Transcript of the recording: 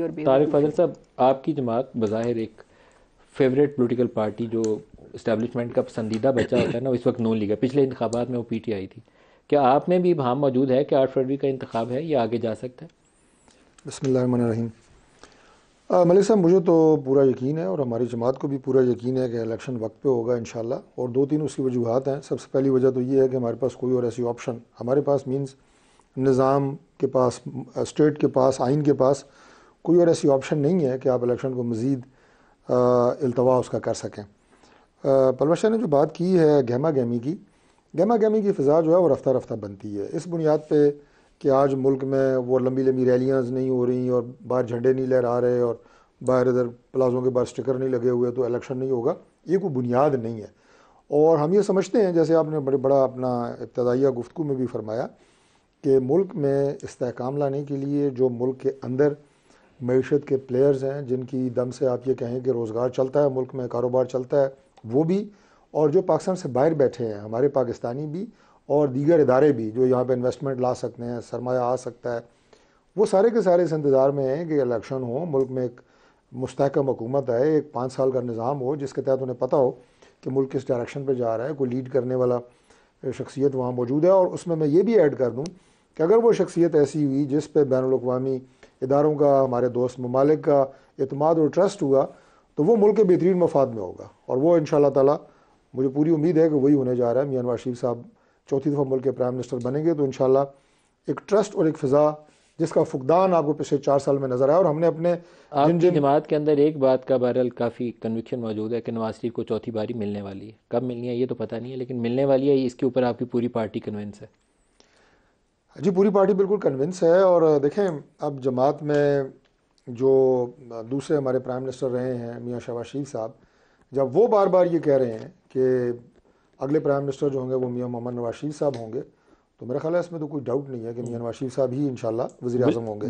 तारिक फजल साहब आपकी जमात बज़ाहिर एक फेवरेट पोलिटिकल पार्टी जो इस्टेबलिशमेंट का पसंदीदा बच्चा होता है ना इस वक्त नून लीग है पिछले इंतबात में वो पी टी आई थी क्या आप में भी हम मौजूद है कि आठ फरवरी का इंतखब है या आगे जा सकता है बसमीम मलिक साहब मुझे तो पूरा यकीन है और हमारी जमात को भी पूरा यकीन है कि इलेक्शन वक्त पे होगा इन और दो तीन उसकी वजूहत हैं सबसे पहली वजह तो ये है कि हमारे पास कोई और ऐसी ऑप्शन हमारे पास मीन्स निज़ाम के पास स्टेट के पास आइन के पास कोई और ऐसी ऑप्शन नहीं है कि आप इलेक्शन को मज़ीद अल्तवा उसका कर सकें पलवशा ने जो बात की है गहमा गहमी की गहमा गहमी की फ़िज़ा जो है वो रफ्तार रफ्तार बनती है इस बुनियाद पर कि आज मुल्क में वो लंबी लंबी रैलियाँ नहीं हो रही और बाहर झंडे नहीं लहरा रहे और बाहर इधर प्लाजों के बाहर स्टिकर नहीं लगे हुए तो इलेक्शन नहीं होगा ये कोई बुनियाद नहीं है और हम ये समझते हैं जैसे आपने बड़े बड़ा अपना इब्तदाइया गुफ्तु में भी फरमाया कि मुल्क में इसकाम लाने के लिए जो मुल्क के अंदर मीशत के प्लेयर्स हैं जिनकी दम से आप ये कहें कि रोज़गार चलता है मुल्क में कारोबार चलता है वो भी और जो पाकिस्तान से बाहर बैठे हैं हमारे पाकिस्तानी भी और दीगर इदारे भी जो यहाँ पर इन्वेस्टमेंट ला सकते हैं सरमाया आ सकता है वो सारे के सारे इस इंतज़ार में हैं कि इलेक्शन हो मुल्क में एक मुस्तकम हुकूमत आए एक पाँच साल का निज़ाम हो जिसके तहत उन्हें पता हो कि मुल्क किस डायरेक्शन पर जा रहा है कोई लीड करने वाला शख्सियत वहाँ मौजूद है और उसमें मैं ये भी ऐड कर दूँ कि अगर वो शख्सियत ऐसी हुई जिस पर बैन अवी इदारों का हमारे दोस्त ममालिक का अतमाद और ट्रस्ट हुआ तो वो मुल्क के बेहतरीन मफाद में होगा और वो इन ताला मुझे पूरी उम्मीद है कि वही होने जा रहा है मियाँ नवाज शरीफ साहब चौथी दफ़ा मुल्क के प्राइम मिनिस्टर बनेंगे तो इन एक ट्रस्ट और एक फ़िज़ा जिसका फुकदान आपको पिछले चार साल में नजर आया और हमने अपने जिन जिन जमात के अंदर एक बात का बहरहाल काफ़ी कन्विक्शन मौजूद है कि नवाज शरीफ को चौथी बारी मिलने वाली है कब मिलनी है ये तो पता नहीं है लेकिन मिलने वाली है इसके ऊपर आपकी पूरी पार्टी कन्विंस है जी पूरी पार्टी बिल्कुल कन्विंस है और देखें अब जमात में जो दूसरे हमारे प्राइम मिनिस्टर रहे हैं मियाँ शबाज शरीफ साहब जब वो बार बार ये कह रहे हैं कि अगले प्राइम मिनिस्टर जो होंगे वो मियाँ मोहम्मद नवाज शरीफ साहब होंगे तो मेरा ख्याल है इसमें तो कोई डाउट नहीं है कि मियाँ नवाज शरीफ साहब ही इन वज़ी अजम होंगे